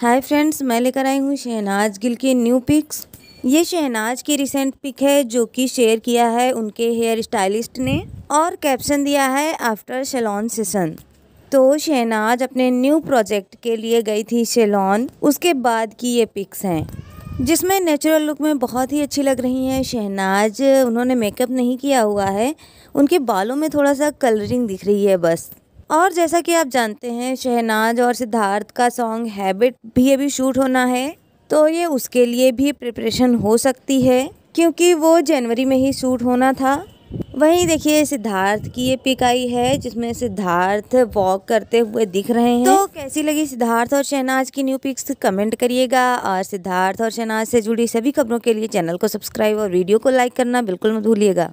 hi friends मैं लेकर आई हूँ शहनाज गिल की न्यू पिक्स ये शहनाज की रिसेंट पिक है जो कि शेयर किया है उनके हेयर स्टाइलिस्ट ने और कैप्शन दिया है आफ्टर शेलॉन सीसन तो शहनाज अपने न्यू प्रोजेक्ट के लिए गई थी शेलॉन उसके बाद की ये पिक्स हैं जिसमें नेचुरल लुक में बहुत ही अच्छी लग रही हैं शहनाज उन्होंने मेकअप नहीं किया हुआ है उनके बालों में थोड़ा सा कलरिंग दिख रही है बस और जैसा कि आप जानते हैं शहनाज और सिद्धार्थ का सॉन्ग हैबिट भी अभी शूट होना है तो ये उसके लिए भी प्रिपरेशन हो सकती है क्योंकि वो जनवरी में ही शूट होना था वहीं देखिए सिद्धार्थ की ये पिक आई है जिसमें सिद्धार्थ वॉक करते हुए दिख रहे हैं तो कैसी लगी सिद्धार्थ और शहनाज की न्यू पिक्स कमेंट करिएगा और सिद्धार्थ और शहनाज से जुड़ी सभी खबरों के लिए चैनल को सब्सक्राइब और वीडियो को लाइक करना बिल्कुल मत भूलिएगा